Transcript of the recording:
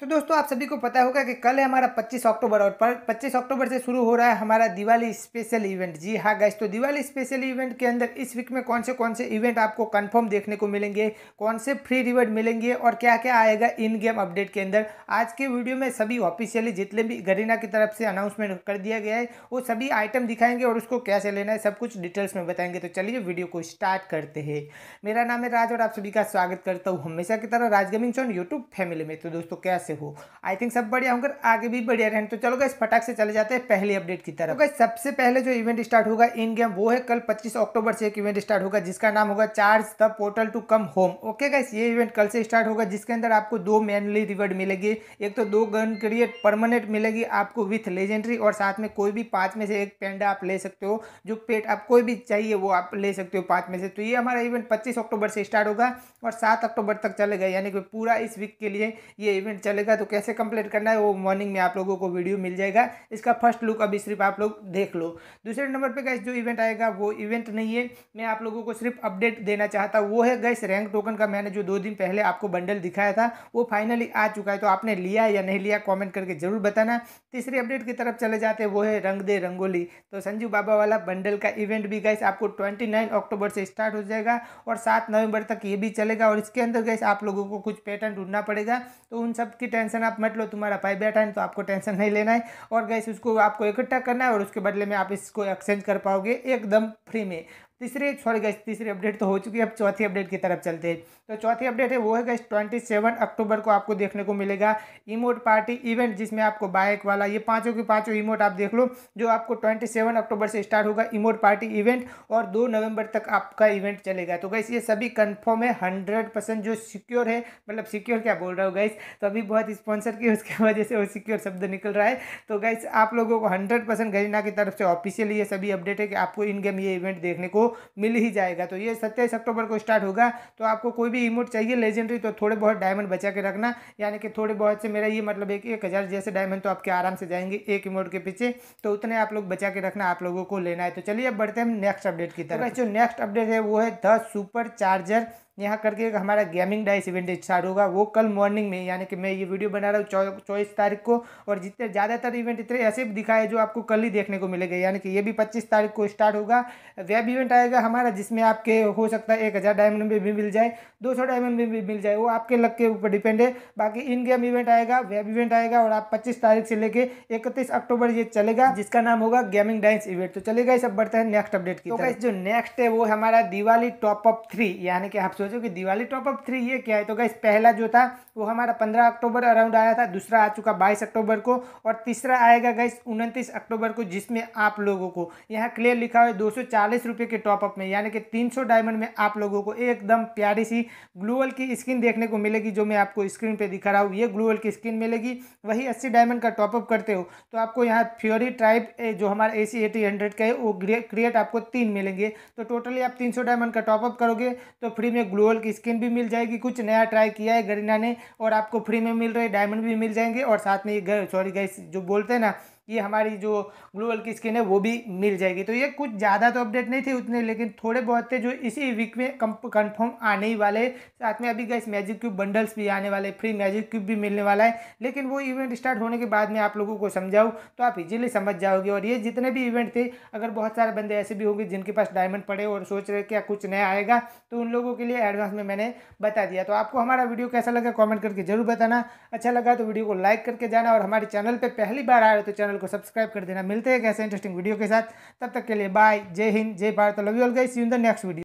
तो दोस्तों आप सभी को पता होगा कि कल है हमारा 25 अक्टूबर और पर 25 अक्टूबर से शुरू हो रहा है हमारा दिवाली स्पेशल इवेंट जी हाँ गैस तो दिवाली स्पेशल इवेंट के अंदर इस वीक में कौन से कौन से इवेंट आपको कंफर्म देखने को मिलेंगे कौन से फ्री रिवर्ड मिलेंगे और क्या क्या आएगा इन गेम अपडेट के अंदर आज के वीडियो में सभी ऑफिशियली जितने भी गरीना की तरफ से अनाउंसमेंट कर दिया गया है वो सभी आइटम दिखाएंगे और उसको कैसे लेना है सब कुछ डिटेल्स में बताएंगे तो चलिए वीडियो को स्टार्ट करते हैं मेरा नाम है राज और आप सभी का स्वागत करता हूँ हमेशा की तरह राजगमिंग चौन यूट्यूब फैमिली में तो दोस्तों क्या से हो आई थिंक सब बढ़िया होंगे आगे भी बढ़िया रहें तो चलो इस फटाक से चले जाते हैं पहले अपडेट की तरफ तो सबसे पहले जो इवेंट स्टार्ट होगा इन गेम वो है कल पच्चीस अक्टूबर से एक इवेंट स्टार्ट होगा जिसका नाम होगा charge the portal to come home okay guys ये इवेंट कल से स्टार्ट होगा जिसके अंदर आपको दो मेनली रिवर्ड मिलेगी एक तो दो गन क्रिएट परमानेंट मिलेगी आपको विथ लेजेंडरी और साथ में कोई भी पाँच में से एक पेंडा आप ले सकते हो जो पेट आप कोई भी चाहिए वो आप ले सकते हो पाँच में से तो ये हमारा इवेंट पच्चीस अक्टूबर से स्टार्ट होगा और सात अक्टूबर तक चलेगा यानी कि पूरा इस वीक के लिए ये इवेंट चले चलेगा तो कैसे कंप्लीट करना है वो मॉर्निंग में आप लोगों को वीडियो मिल जाएगा इसका फर्स्ट लुक अभी सिर्फ आप लोग देख लो दूसरे नंबर पर गैस जो इवेंट आएगा वो इवेंट नहीं है मैं आप लोगों को सिर्फ अपडेट देना चाहता हूँ वो है गैस रैंक टोकन का मैंने जो दो दिन पहले आपको बंडल दिखाया था वो फाइनली आ चुका है तो आपने लिया या नहीं लिया कॉमेंट करके जरूर बताना तीसरी अपडेट की तरफ चले जाते वो है रंग दे रंगोली तो संजीव बाबा वाला बंडल का इवेंट भी गैस आपको ट्वेंटी अक्टूबर से स्टार्ट हो जाएगा और सात नवंबर तक ये भी चलेगा और इसके अंदर गैस आप लोगों को कुछ पैटर्न ढूंढना पड़ेगा तो उन सब उसकी टेंशन आप मत लो तुम्हारा भाई बैठा है तो आपको टेंशन नहीं लेना है और गैस उसको आपको इकट्ठा करना है और उसके बदले में आप इसको एक्सचेंज कर पाओगे एकदम फ्री में तीसरे सॉरी गैस तीसरी अपडेट तो हो चुकी है अब चौथी अपडेट की तरफ चलते हैं तो चौथी अपडेट है वो है गैस ट्वेंटी सेवन अक्टूबर को आपको देखने को मिलेगा इमोट पार्टी इवेंट जिसमें आपको बाइक वाला ये पांचों के पांचों इमोट आप देख लो जो आपको ट्वेंटी सेवन अक्टूबर से स्टार्ट होगा इमोट पार्टी इवेंट और दो नवंबर तक आपका इवेंट चलेगा तो गैस ये सभी कन्फर्म है हंड्रेड परसेंट जो सिक्योर है मतलब सिक्योर क्या बोल रहा हूँ गैस तो अभी बहुत स्पॉन्सर की उसकी वजह से वो सिक्योर शब्द निकल रहा है तो गैस आप लोगों को हंड्रेड परसेंट की तरफ से ऑफिशियली ये सभी अपडेट है कि आपको इन गेम ये इवेंट देखने को मिल ही जाएगा तो ये सत्ताईस अक्टूबर को स्टार्ट होगा तो आपको कोई भी इमोट चाहिए लेजेंडरी तो थोड़े बहुत डायमंड बचा के रखना यानी कि थोड़े बहुत से मेरा ये मतलब है कि एक हज़ार जैसे डायमंड तो आपके आराम से जाएंगे एक इमोट के पीछे तो उतने आप लोग बचा के रखना आप लोगों को लेना है तो चलिए अब बढ़ते हैं नेक्स्ट अपडेट की तरफ जो नेक्स्ट अपडेट है वो है द सुपर चार्जर यहाँ करके हमारा गेमिंग डाइस इवेंट स्टार्ट होगा वो कल मॉर्निंग में यानी कि मैं ये वीडियो बना रहा हूँ चौबीस तारीख को और जितने ज़्यादातर इवेंट इतने ऐसे दिखाए जो आपको कल ही देखने को मिलेगा यानी कि ये भी पच्चीस तारीख को स्टार्ट होगा वेब इवेंट आएगा हमारा जिसमें आपके हो सकता है एक हज़ार डायमंड में भी मिल जाए दो सौ डायमंड में भी मिल जाए वो आपके लक के ऊपर डिपेंड है बाकी इन गेम इवेंट आएगा वेब इवेंट आएगा और आप पच्चीस तारीख से लेकर इकतीस अक्टूबर ये चलेगा जिसका नाम होगा गेमिंग डाइस इवेंट तो चलेगा ये सब बढ़ते हैं नेक्स्ट अपडेट की तो जो नेक्स्ट है वो हमारा दिवाली टॉप अप थ्री यानी कि आप सोचो कि दिवाली टॉप अप थ्री ये क्या है तो गैस पहला जो था वो हमारा पंद्रह अक्टूबर अराउंड आया था दूसरा आ चुका बाईस अक्टूबर को और तीसरा आएगा गैस उनतीस अक्टूबर को जिसमें आप लोगों को यहाँ क्लियर लिखा हुआ है दो रुपए के टॉपअप में यानी कि तीन डायमंड में आप लोगों को एकदम प्यारी सी ग्लोअल की स्किन देखने को मिलेगी जो मैं आपको स्क्रीन पर दिखा रहा हूँ ये ग्लोअल की स्किन मिलेगी वही अस्सी डायमंड का टॉपअप करते हो तो आपको यहाँ फ्योरी ट्राइप जो हमारा ए सी एटी हंड्रेड का है वो क्रिएट आपको तीन मिलेंगे तो टोटली आप तीन सौ डायमंड का टॉपअप करोगे तो फ्री में ग्लोअल की स्किन भी मिल जाएगी कुछ नया ट्राई किया है गरीना ने और आपको फ्री में मिल रहे डायमंड भी मिल जाएंगे और साथ में ये सॉरी गैस जो बोलते हैं ना ये हमारी जो ग्लोबल की स्किन है वो भी मिल जाएगी तो ये कुछ ज़्यादा तो अपडेट नहीं थे उतने लेकिन थोड़े बहुत थे जो इसी वीक में कंफर्म आने ही वाले साथ में अभी गैस मैजिक क्यूब बंडल्स भी आने वाले फ्री मैजिक क्यूब भी मिलने वाला है लेकिन वो इवेंट स्टार्ट होने के बाद में आप लोगों को समझाऊँ तो आप इजीली समझ जाओगे और ये जितने भी इवेंट थे अगर बहुत सारे बंदे ऐसे भी होंगे जिनके पास डायमंड पड़े और सोच रहे क्या कुछ नया आएगा तो उन लोगों के लिए एडवांस में मैंने बता दिया तो आपको हमारा वीडियो कैसा लगा कॉमेंट करके जरूर बताना अच्छा लगा तो वीडियो को लाइक करके जाना और हमारे चैनल पर पहली बार आए तो चैनल चैनल को सब्सक्राइब कर देना मिलते हैं एक ऐसे इंटरेस्टिंग वीडियो के साथ तब तक के लिए बाय जय हिंद जय Bharat love you all guys in the next video